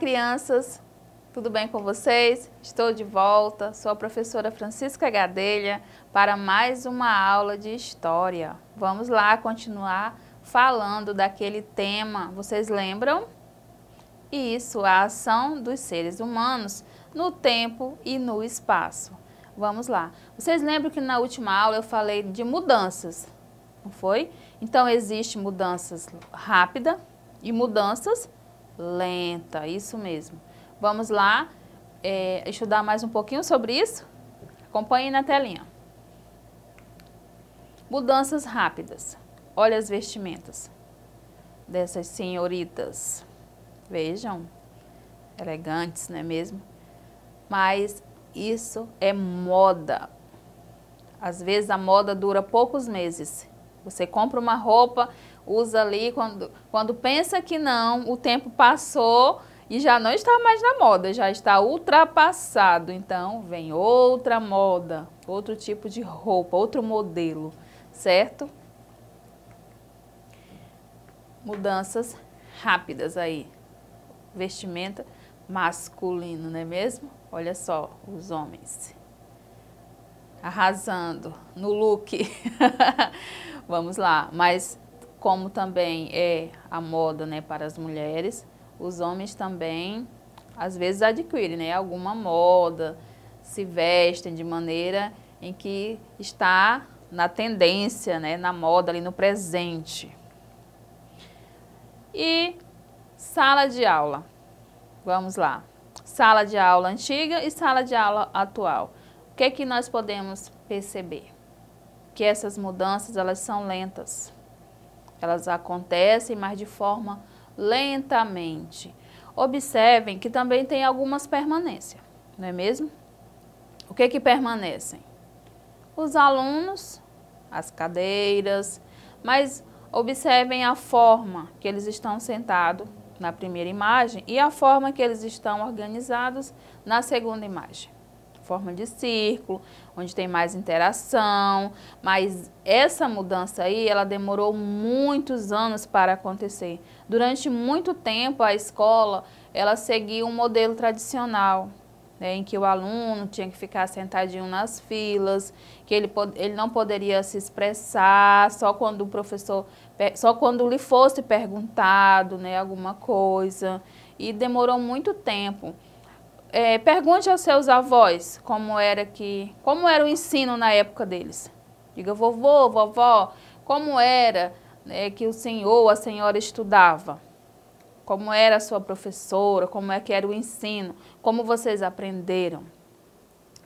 crianças! Tudo bem com vocês? Estou de volta, sou a professora Francisca Gadelha para mais uma aula de História. Vamos lá continuar falando daquele tema, vocês lembram? Isso, a ação dos seres humanos no tempo e no espaço. Vamos lá. Vocês lembram que na última aula eu falei de mudanças, não foi? Então, existe mudanças rápidas e mudanças Lenta, isso mesmo. Vamos lá é, estudar mais um pouquinho sobre isso? Acompanhe na telinha. Mudanças rápidas. Olha as vestimentas dessas senhoritas. Vejam, elegantes, não é mesmo? Mas isso é moda. Às vezes a moda dura poucos meses. Você compra uma roupa usa ali, quando, quando pensa que não, o tempo passou e já não está mais na moda, já está ultrapassado. Então vem outra moda, outro tipo de roupa, outro modelo, certo? Mudanças rápidas aí. Vestimenta masculino, não é mesmo? Olha só, os homens arrasando no look. Vamos lá, mas como também é a moda né, para as mulheres, os homens também às vezes adquirem né, alguma moda, se vestem de maneira em que está na tendência, né, na moda ali no presente. E sala de aula. Vamos lá. Sala de aula antiga e sala de aula atual. O que é que nós podemos perceber? Que essas mudanças elas são lentas. Elas acontecem, mas de forma lentamente. Observem que também tem algumas permanência, não é mesmo? O que é que permanecem? Os alunos, as cadeiras, mas observem a forma que eles estão sentados na primeira imagem e a forma que eles estão organizados na segunda imagem forma de círculo, onde tem mais interação, mas essa mudança aí, ela demorou muitos anos para acontecer. Durante muito tempo, a escola, ela seguia um modelo tradicional, né, em que o aluno tinha que ficar sentadinho nas filas, que ele, ele não poderia se expressar só quando o professor, só quando lhe fosse perguntado né, alguma coisa. E demorou muito tempo. É, pergunte aos seus avós como era que, como era o ensino na época deles. Diga, vovô, vovó, como era né, que o senhor, a senhora estudava? Como era a sua professora? Como é que era o ensino? Como vocês aprenderam?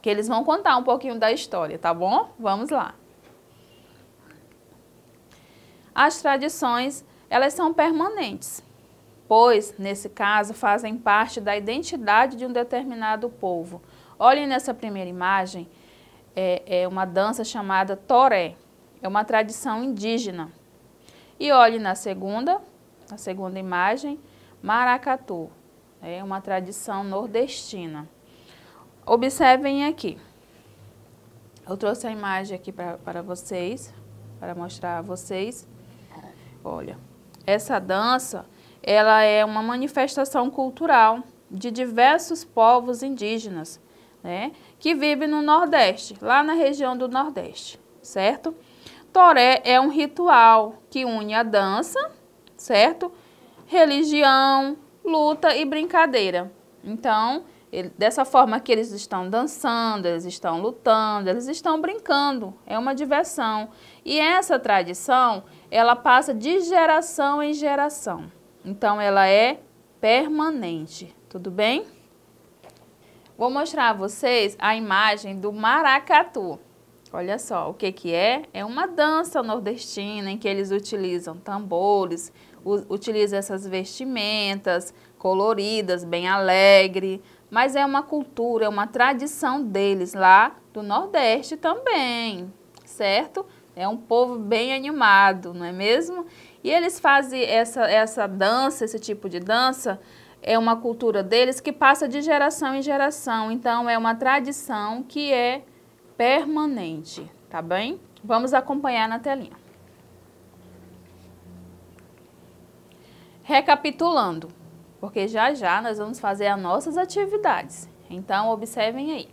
Que eles vão contar um pouquinho da história, tá bom? Vamos lá. As tradições, elas são permanentes pois, nesse caso, fazem parte da identidade de um determinado povo. Olhem nessa primeira imagem, é, é uma dança chamada toré, é uma tradição indígena. E olhem na segunda, na segunda imagem, maracatu, é uma tradição nordestina. Observem aqui. Eu trouxe a imagem aqui para vocês, para mostrar a vocês. Olha, essa dança ela é uma manifestação cultural de diversos povos indígenas, né, que vivem no Nordeste, lá na região do Nordeste, certo? Toré é um ritual que une a dança, certo? Religião, luta e brincadeira. Então, ele, dessa forma que eles estão dançando, eles estão lutando, eles estão brincando, é uma diversão. E essa tradição, ela passa de geração em geração. Então, ela é permanente, tudo bem? Vou mostrar a vocês a imagem do maracatu. Olha só, o que que é? É uma dança nordestina em que eles utilizam tambores, utilizam essas vestimentas coloridas, bem alegre, mas é uma cultura, é uma tradição deles lá do Nordeste também, certo? É um povo bem animado, não é mesmo? E eles fazem essa, essa dança, esse tipo de dança, é uma cultura deles que passa de geração em geração. Então, é uma tradição que é permanente, tá bem? Vamos acompanhar na telinha. Recapitulando, porque já já nós vamos fazer as nossas atividades. Então, observem aí.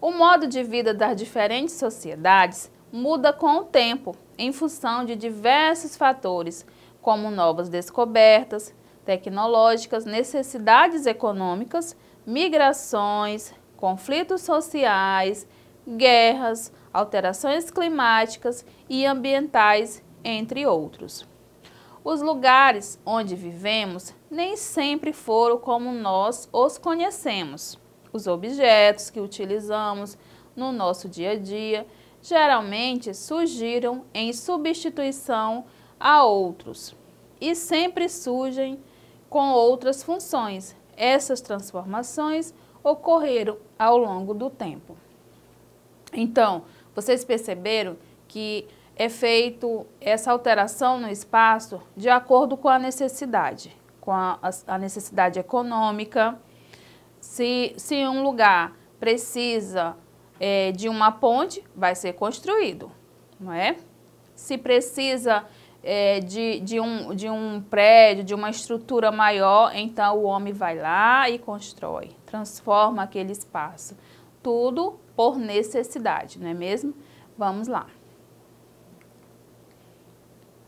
O modo de vida das diferentes sociedades muda com o tempo, em função de diversos fatores, como novas descobertas tecnológicas, necessidades econômicas, migrações, conflitos sociais, guerras, alterações climáticas e ambientais, entre outros. Os lugares onde vivemos nem sempre foram como nós os conhecemos. Os objetos que utilizamos no nosso dia a dia geralmente surgiram em substituição a outros e sempre surgem com outras funções. Essas transformações ocorreram ao longo do tempo. Então, vocês perceberam que é feito essa alteração no espaço de acordo com a necessidade, com a, a necessidade econômica. Se, se um lugar precisa é, de uma ponte, vai ser construído, não é? Se precisa é, de, de, um, de um prédio, de uma estrutura maior, então o homem vai lá e constrói, transforma aquele espaço. Tudo por necessidade, não é mesmo? Vamos lá.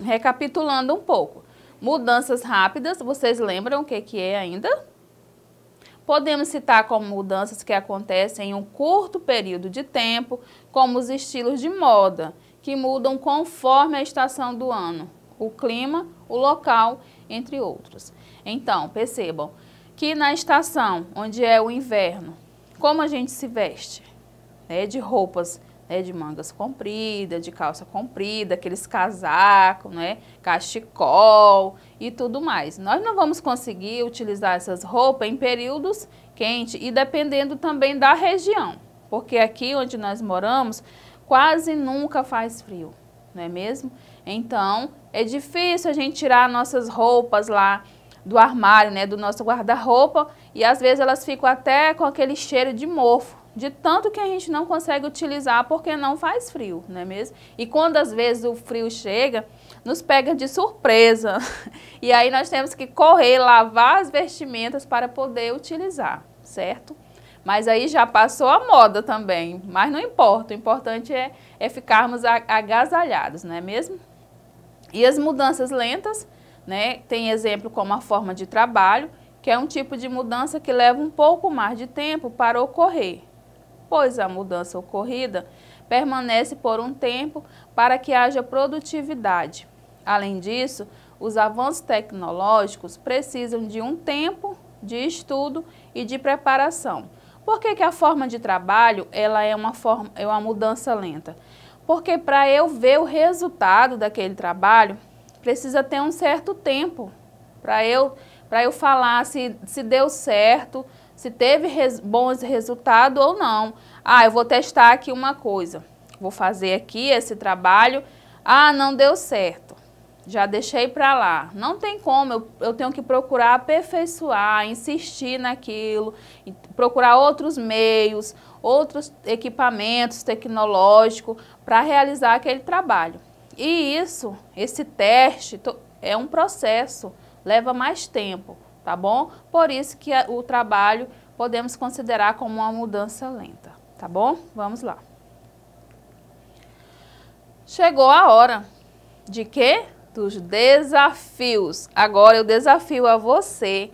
Recapitulando um pouco. Mudanças rápidas, vocês lembram o que, que é ainda? Podemos citar como mudanças que acontecem em um curto período de tempo, como os estilos de moda, que mudam conforme a estação do ano, o clima, o local, entre outros. Então, percebam que na estação onde é o inverno, como a gente se veste? Né, de roupas né, de mangas compridas, de calça comprida, aqueles casacos, né, cachecol, e tudo mais. Nós não vamos conseguir utilizar essas roupas em períodos quentes e dependendo também da região, porque aqui onde nós moramos quase nunca faz frio, não é mesmo? Então é difícil a gente tirar nossas roupas lá do armário, né, do nosso guarda-roupa e às vezes elas ficam até com aquele cheiro de mofo de tanto que a gente não consegue utilizar porque não faz frio, não é mesmo? E quando às vezes o frio chega, nos pega de surpresa. E aí nós temos que correr, lavar as vestimentas para poder utilizar, certo? Mas aí já passou a moda também, mas não importa, o importante é, é ficarmos agasalhados, não é mesmo? E as mudanças lentas, né? Tem exemplo como a forma de trabalho, que é um tipo de mudança que leva um pouco mais de tempo para ocorrer, pois a mudança ocorrida, permanece por um tempo para que haja produtividade. Além disso, os avanços tecnológicos precisam de um tempo de estudo e de preparação. Por que, que a forma de trabalho ela é, uma forma, é uma mudança lenta? Porque para eu ver o resultado daquele trabalho, precisa ter um certo tempo para eu, eu falar se, se deu certo, se teve res, bons resultados ou não. Ah, eu vou testar aqui uma coisa. Vou fazer aqui esse trabalho. Ah, não deu certo. Já deixei para lá. Não tem como, eu, eu tenho que procurar aperfeiçoar, insistir naquilo, procurar outros meios, outros equipamentos tecnológicos para realizar aquele trabalho. E isso, esse teste, é um processo, leva mais tempo, tá bom? Por isso que o trabalho podemos considerar como uma mudança lenta tá bom? Vamos lá. Chegou a hora de quê? Dos desafios. Agora eu desafio a você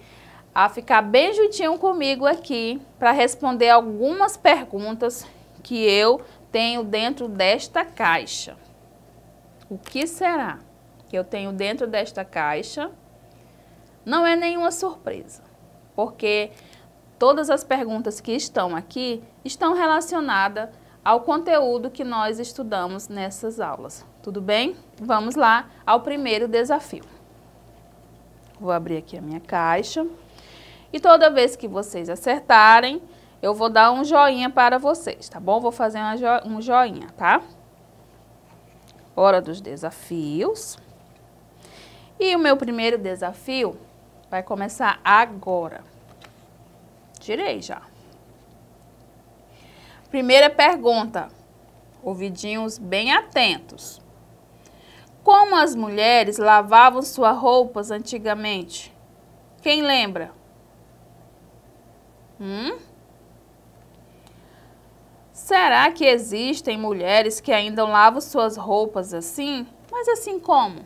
a ficar bem juntinho comigo aqui para responder algumas perguntas que eu tenho dentro desta caixa. O que será que eu tenho dentro desta caixa? Não é nenhuma surpresa, porque Todas as perguntas que estão aqui estão relacionadas ao conteúdo que nós estudamos nessas aulas. Tudo bem? Vamos lá ao primeiro desafio. Vou abrir aqui a minha caixa. E toda vez que vocês acertarem, eu vou dar um joinha para vocês, tá bom? Vou fazer jo um joinha, tá? Hora dos desafios. E o meu primeiro desafio vai começar agora. Tirei já. Primeira pergunta. Ouvidinhos bem atentos. Como as mulheres lavavam suas roupas antigamente? Quem lembra? Hum? Será que existem mulheres que ainda lavam suas roupas assim? Mas assim como?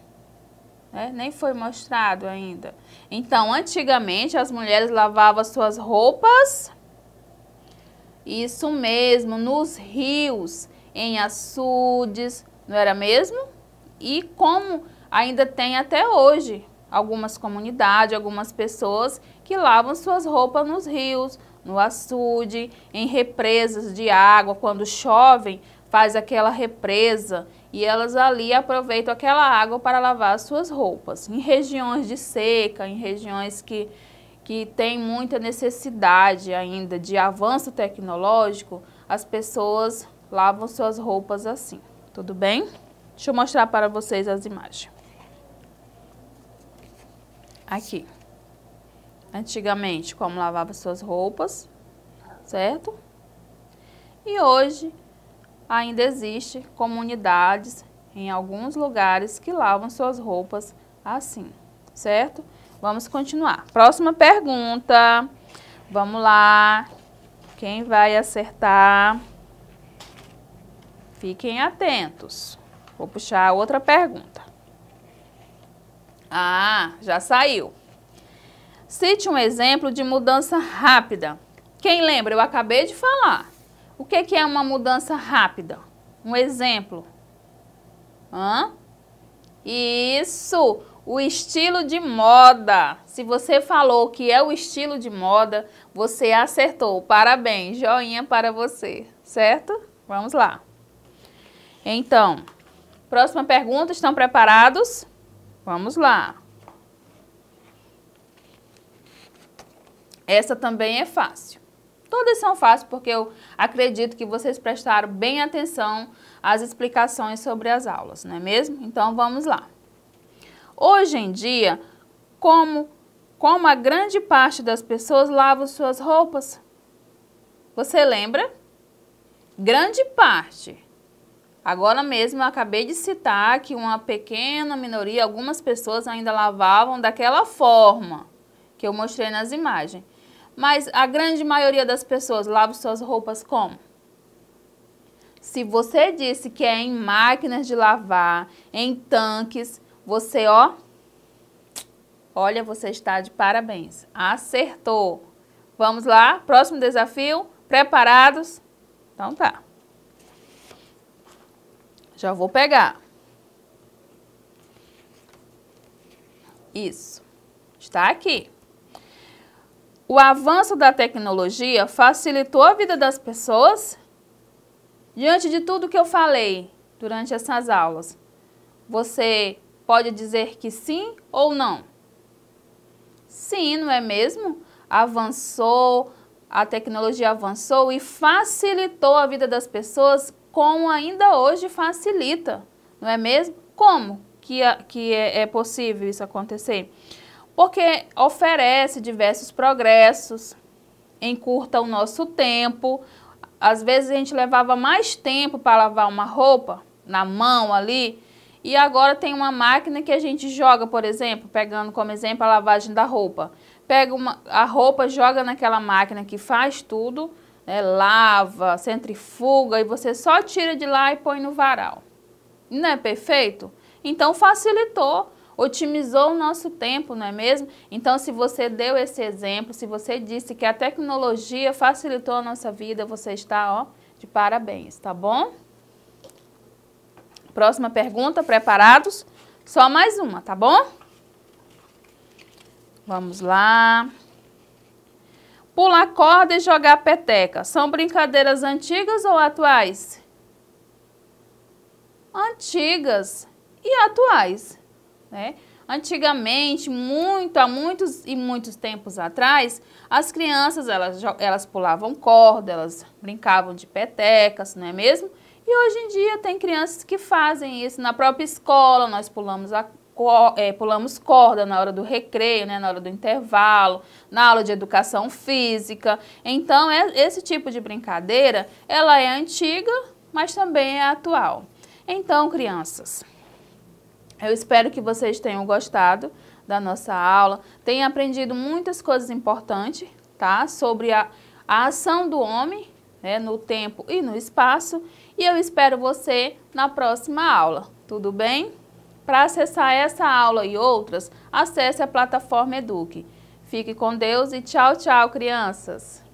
Né? Nem foi mostrado ainda. Então, antigamente, as mulheres lavavam suas roupas, isso mesmo, nos rios, em açudes, não era mesmo? E como ainda tem até hoje algumas comunidades, algumas pessoas que lavam suas roupas nos rios, no açude, em represas de água, quando chovem, faz aquela represa e elas ali aproveitam aquela água para lavar as suas roupas. Em regiões de seca, em regiões que, que tem muita necessidade ainda de avanço tecnológico, as pessoas lavam suas roupas assim, tudo bem? Deixa eu mostrar para vocês as imagens. Aqui. Antigamente, como lavava suas roupas, certo? E hoje ainda existe comunidades em alguns lugares que lavam suas roupas assim, certo? Vamos continuar. Próxima pergunta. Vamos lá. Quem vai acertar? Fiquem atentos. Vou puxar outra pergunta. Ah, já saiu. Cite um exemplo de mudança rápida. Quem lembra? Eu acabei de falar. O que, que é uma mudança rápida? Um exemplo. Hã? Isso, o estilo de moda. Se você falou que é o estilo de moda, você acertou. Parabéns, joinha para você, certo? Vamos lá. Então, próxima pergunta, estão preparados? Vamos lá. Essa também é fácil. Todas são fáceis, porque eu acredito que vocês prestaram bem atenção às explicações sobre as aulas, não é mesmo? Então, vamos lá. Hoje em dia, como, como a grande parte das pessoas lava suas roupas? Você lembra? Grande parte. Agora mesmo eu acabei de citar que uma pequena minoria, algumas pessoas ainda lavavam daquela forma que eu mostrei nas imagens. Mas a grande maioria das pessoas lava suas roupas como? Se você disse que é em máquinas de lavar, em tanques, você, ó, olha, você está de parabéns. Acertou. Vamos lá, próximo desafio. Preparados? Então tá. Já vou pegar. Isso. Está aqui. O avanço da tecnologia facilitou a vida das pessoas? Diante de tudo que eu falei durante essas aulas, você pode dizer que sim ou não? Sim, não é mesmo? Avançou, a tecnologia avançou e facilitou a vida das pessoas como ainda hoje facilita, não é mesmo? Como que, é, é possível isso acontecer? porque oferece diversos progressos, encurta o nosso tempo. Às vezes a gente levava mais tempo para lavar uma roupa na mão ali, e agora tem uma máquina que a gente joga, por exemplo, pegando como exemplo a lavagem da roupa. Pega uma, a roupa, joga naquela máquina que faz tudo, né, lava, centrifuga, e você só tira de lá e põe no varal. Não é perfeito? Então facilitou otimizou o nosso tempo, não é mesmo? Então, se você deu esse exemplo, se você disse que a tecnologia facilitou a nossa vida, você está, ó, de parabéns, tá bom? Próxima pergunta, preparados? Só mais uma, tá bom? Vamos lá. Pular corda e jogar peteca. São brincadeiras antigas ou atuais? Antigas e atuais. Né? Antigamente, muito, há muitos e muitos tempos atrás, as crianças elas, elas pulavam corda, elas brincavam de petecas, não é mesmo? E hoje em dia tem crianças que fazem isso na própria escola, nós pulamos a é, pulamos corda na hora do recreio, né, na hora do intervalo, na aula de educação física. Então, é, esse tipo de brincadeira, ela é antiga, mas também é atual. Então, crianças, eu espero que vocês tenham gostado da nossa aula, tenham aprendido muitas coisas importantes, tá? Sobre a, a ação do homem né, no tempo e no espaço. E eu espero você na próxima aula, tudo bem? Para acessar essa aula e outras, acesse a plataforma Eduque. Fique com Deus e tchau, tchau, crianças!